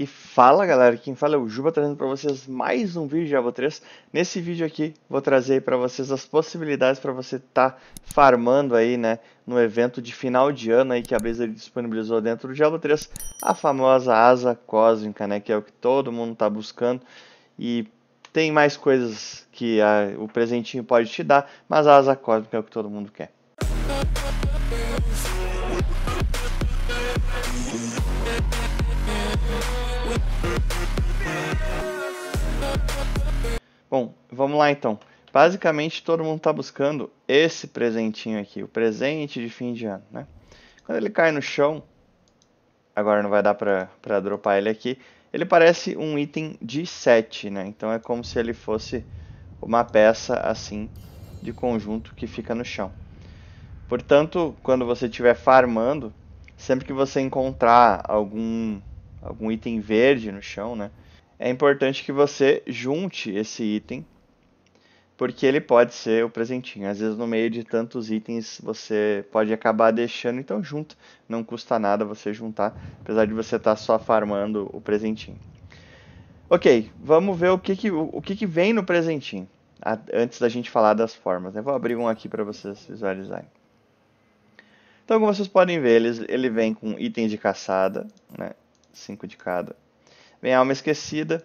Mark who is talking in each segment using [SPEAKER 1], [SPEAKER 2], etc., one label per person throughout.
[SPEAKER 1] E fala galera, quem fala é o Juba trazendo para vocês mais um vídeo de Diablo 3. Nesse vídeo aqui vou trazer para vocês as possibilidades para você estar tá farmando aí, né, no evento de final de ano aí que a Blizzard disponibilizou dentro do Diablo 3, a famosa asa cósmica, né, que é o que todo mundo está buscando. E tem mais coisas que a, o presentinho pode te dar, mas a asa cósmica é o que todo mundo quer. vamos lá então. Basicamente, todo mundo está buscando esse presentinho aqui, o presente de fim de ano, né? Quando ele cai no chão, agora não vai dar para dropar ele aqui, ele parece um item de 7, né? Então é como se ele fosse uma peça assim de conjunto que fica no chão. Portanto, quando você estiver farmando, sempre que você encontrar algum, algum item verde no chão, né? É importante que você junte esse item porque ele pode ser o presentinho. Às vezes, no meio de tantos itens, você pode acabar deixando, então junto. Não custa nada você juntar, apesar de você estar tá só farmando o presentinho. Ok, vamos ver o que, que, o que, que vem no presentinho, a, antes da gente falar das formas. Né? Vou abrir um aqui para vocês visualizarem. Então, como vocês podem ver, ele, ele vem com itens de caçada, né? cinco de cada. Vem a alma esquecida,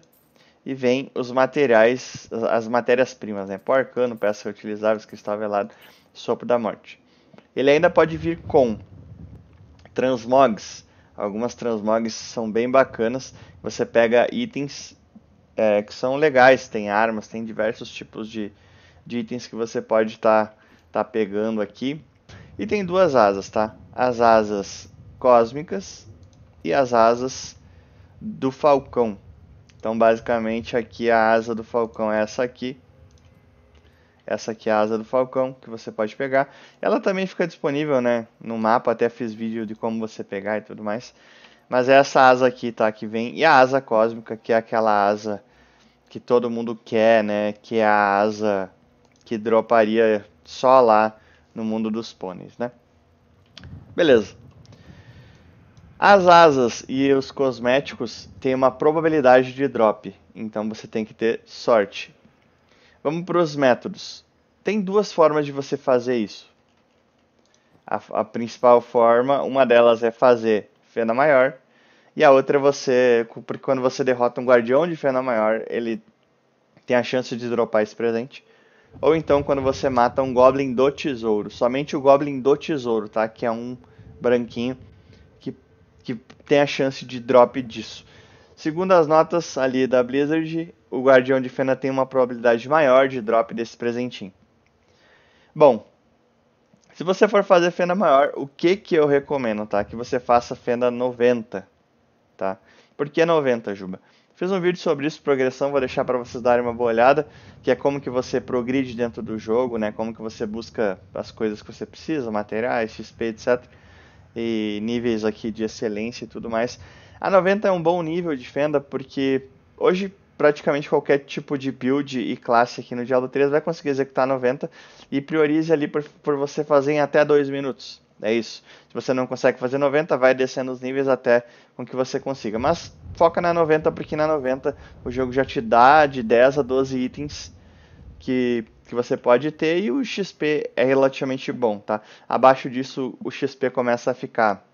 [SPEAKER 1] e vem os materiais, as matérias-primas, né? Pó arcano, peças reutilizáveis, cristal velado, sopro da morte. Ele ainda pode vir com transmogs. Algumas transmogs são bem bacanas. Você pega itens é, que são legais, tem armas, tem diversos tipos de, de itens que você pode estar tá, tá pegando aqui. E tem duas asas, tá? As asas cósmicas e as asas do falcão, então, basicamente, aqui a asa do falcão é essa aqui. Essa aqui é a asa do falcão, que você pode pegar. Ela também fica disponível né, no mapa, até fiz vídeo de como você pegar e tudo mais. Mas é essa asa aqui, tá? Que vem. E a asa cósmica, que é aquela asa que todo mundo quer, né? Que é a asa que droparia só lá no mundo dos pôneis, né? Beleza. As asas e os cosméticos têm uma probabilidade de drop, então você tem que ter sorte. Vamos para os métodos. Tem duas formas de você fazer isso. A, a principal forma, uma delas é fazer Fena Maior, e a outra é você, porque quando você derrota um guardião de Fena Maior, ele tem a chance de dropar esse presente. Ou então quando você mata um Goblin do Tesouro, somente o Goblin do Tesouro, tá? Que é um branquinho que tem a chance de drop disso. Segundo as notas ali da Blizzard, o Guardião de Fena tem uma probabilidade maior de drop desse presentinho. Bom, se você for fazer fenda maior, o que que eu recomendo, tá? Que você faça fenda 90, tá? Por que 90, Juba? Fiz um vídeo sobre isso, progressão, vou deixar para vocês darem uma boa olhada, que é como que você progride dentro do jogo, né? Como que você busca as coisas que você precisa, materiais, XP, etc e níveis aqui de excelência e tudo mais. A 90 é um bom nível de fenda porque hoje praticamente qualquer tipo de build e classe aqui no Diablo 3 vai conseguir executar 90 e priorize ali por, por você fazer em até 2 minutos. É isso. Se você não consegue fazer 90, vai descendo os níveis até com que você consiga. Mas foca na 90, porque na 90 o jogo já te dá de 10 a 12 itens que, que você pode ter e o XP é relativamente bom, tá? Abaixo disso o XP começa a ficar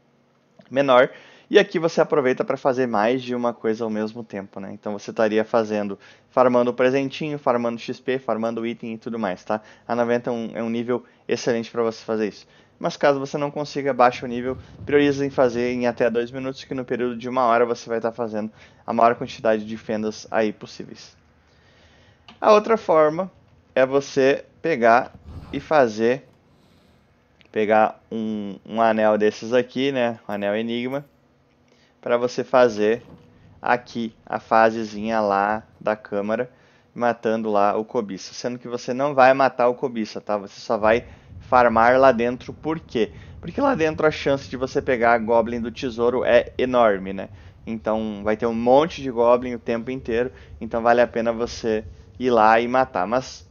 [SPEAKER 1] menor e aqui você aproveita para fazer mais de uma coisa ao mesmo tempo, né? Então você estaria fazendo, farmando presentinho, farmando XP, farmando item e tudo mais, tá? A 90 é um, é um nível excelente para você fazer isso. Mas caso você não consiga o nível, prioriza em fazer em até 2 minutos, que no período de uma hora você vai estar tá fazendo a maior quantidade de fendas aí possíveis. A outra forma é você pegar e fazer pegar um, um anel desses aqui, né, um anel enigma, para você fazer aqui a fasezinha lá da câmara, matando lá o cobiça, sendo que você não vai matar o cobiça, tá? Você só vai farmar lá dentro, por quê? Porque lá dentro a chance de você pegar a Goblin do Tesouro é enorme, né? Então vai ter um monte de Goblin o tempo inteiro, então vale a pena você ir lá e matar. Mas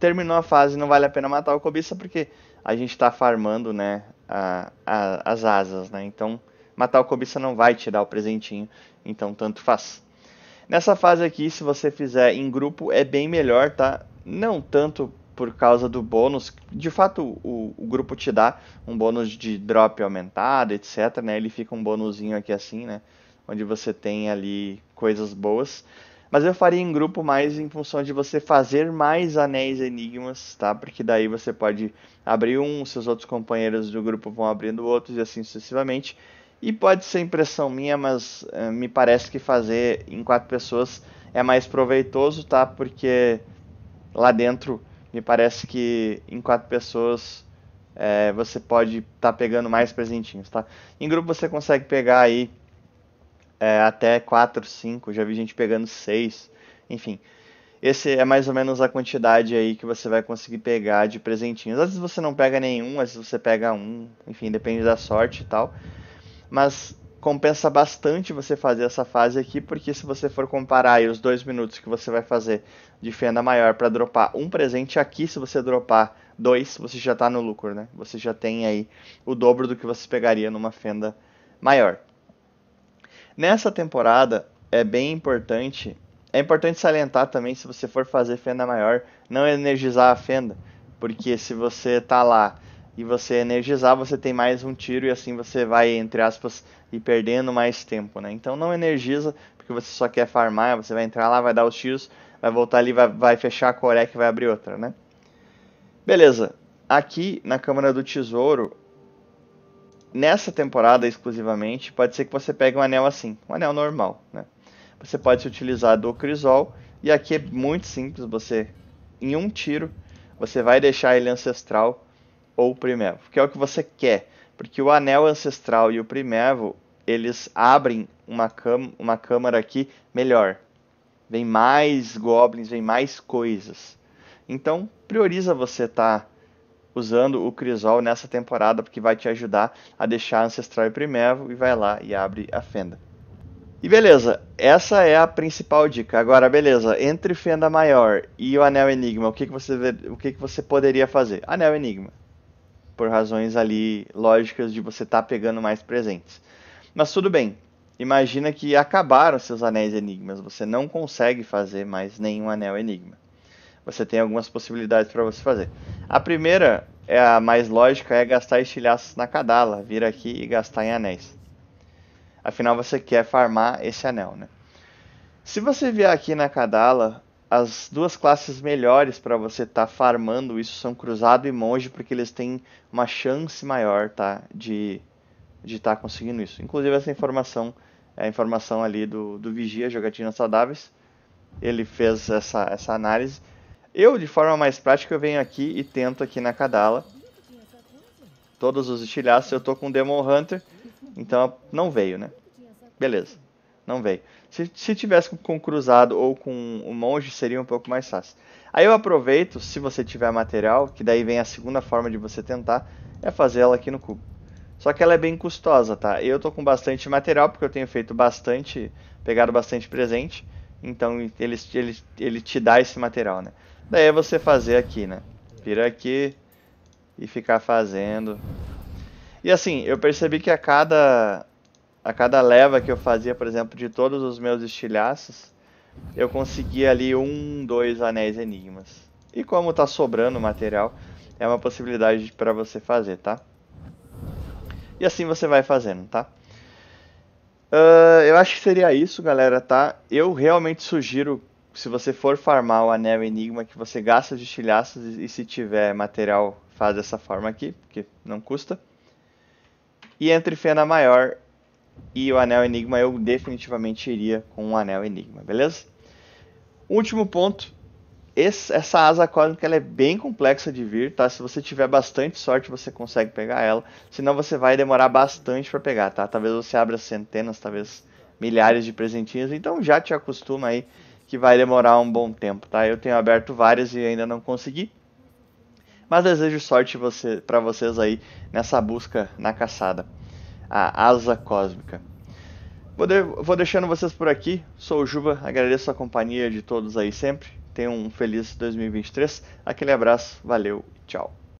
[SPEAKER 1] terminou a fase, não vale a pena matar o cobiça porque a gente está farmando, né, a, a, as asas, né? Então, matar o cobiça não vai te dar o presentinho, então tanto faz. Nessa fase aqui, se você fizer em grupo, é bem melhor, tá? Não tanto por causa do bônus, de fato o, o grupo te dá um bônus de drop aumentado, etc, né? Ele fica um bônusinho aqui assim, né? Onde você tem ali coisas boas, mas eu faria em grupo mais em função de você fazer mais anéis enigmas, tá? Porque daí você pode abrir um, seus outros companheiros do grupo vão abrindo outros e assim sucessivamente. E pode ser impressão minha, mas uh, me parece que fazer em quatro pessoas é mais proveitoso, tá? Porque lá dentro me parece que em quatro pessoas é, você pode estar tá pegando mais presentinhos, tá? Em grupo você consegue pegar aí é, até 4, 5, já vi gente pegando 6, enfim. Esse é mais ou menos a quantidade aí que você vai conseguir pegar de presentinhos. Às vezes você não pega nenhum, às vezes você pega um, enfim, depende da sorte e tal. Mas compensa bastante você fazer essa fase aqui, porque se você for comparar os dois minutos que você vai fazer de fenda maior para dropar um presente aqui, se você dropar dois, você já está no lucro, né? Você já tem aí o dobro do que você pegaria numa fenda maior. Nessa temporada é bem importante, é importante salientar também se você for fazer fenda maior, não energizar a fenda, porque se você tá lá e você energizar, você tem mais um tiro e assim você vai, entre aspas, e perdendo mais tempo, né? Então não energiza, porque você só quer farmar, você vai entrar lá, vai dar os tiros, vai voltar ali, vai, vai fechar a coreca que vai abrir outra, né? Beleza, aqui na Câmara do Tesouro, nessa temporada exclusivamente, pode ser que você pegue um anel assim, um anel normal, né? Você pode se utilizar do Crisol, e aqui é muito simples, você em um tiro, você vai deixar ele ancestral ou primevo, que é o que você quer, porque o anel ancestral e o primevo, eles abrem uma, cam uma câmara aqui melhor. Vem mais goblins, vem mais coisas. Então, prioriza você estar tá usando o crisol nessa temporada, porque vai te ajudar a deixar ancestral e primevo e vai lá e abre a fenda. E beleza, essa é a principal dica. Agora, beleza, entre fenda maior e o anel enigma, o que, que, você, o que, que você poderia fazer? Anel enigma, por razões ali lógicas de você estar tá pegando mais presentes. Mas tudo bem, imagina que acabaram seus anéis enigmas, você não consegue fazer mais nenhum anel enigma você tem algumas possibilidades para você fazer. A primeira, é a mais lógica, é gastar estilhaços na cadala, vir aqui e gastar em anéis. Afinal, você quer farmar esse anel, né? Se você vier aqui na cadala, as duas classes melhores para você estar tá farmando isso são cruzado e monge, porque eles têm uma chance maior, tá? De de estar tá conseguindo isso. Inclusive essa informação é a informação ali do, do Vigia Jogatina Saudáveis. Ele fez essa, essa análise eu, de forma mais prática, eu venho aqui e tento aqui na Kadala. Todos os estilhaços, eu tô com Demon Hunter, então não veio, né? Beleza, não veio. Se, se tivesse com Cruzado ou com o Monge, seria um pouco mais fácil. Aí eu aproveito, se você tiver material, que daí vem a segunda forma de você tentar, é fazer ela aqui no cubo. Só que ela é bem custosa, tá? Eu tô com bastante material, porque eu tenho feito bastante, pegado bastante presente, então ele, ele, ele te dá esse material, né? Daí é você fazer aqui, né? Vir aqui e ficar fazendo. E assim, eu percebi que a cada, a cada leva que eu fazia, por exemplo, de todos os meus estilhaços, eu conseguia ali um, dois anéis enigmas. E como tá sobrando material, é uma possibilidade para você fazer, tá? E assim você vai fazendo, tá? Uh, eu acho que seria isso, galera, tá? Eu realmente sugiro se você for farmar o anel enigma que você gasta de estilhaços e, e se tiver material faz dessa forma aqui, porque não custa. E entre Fena Maior e o Anel Enigma eu definitivamente iria com o Anel Enigma, beleza? Último ponto, esse, essa asa cósmica ela é bem complexa de vir, tá? Se você tiver bastante sorte você consegue pegar ela, senão você vai demorar bastante para pegar, tá? Talvez você abra centenas, talvez milhares de presentinhos, então já te acostuma aí que vai demorar um bom tempo, tá? Eu tenho aberto várias e ainda não consegui. Mas desejo sorte você, para vocês aí nessa busca na caçada. A asa cósmica. Vou, de, vou deixando vocês por aqui. Sou o Juba, agradeço a companhia de todos aí sempre. Tenham um feliz 2023. Aquele abraço, valeu e tchau.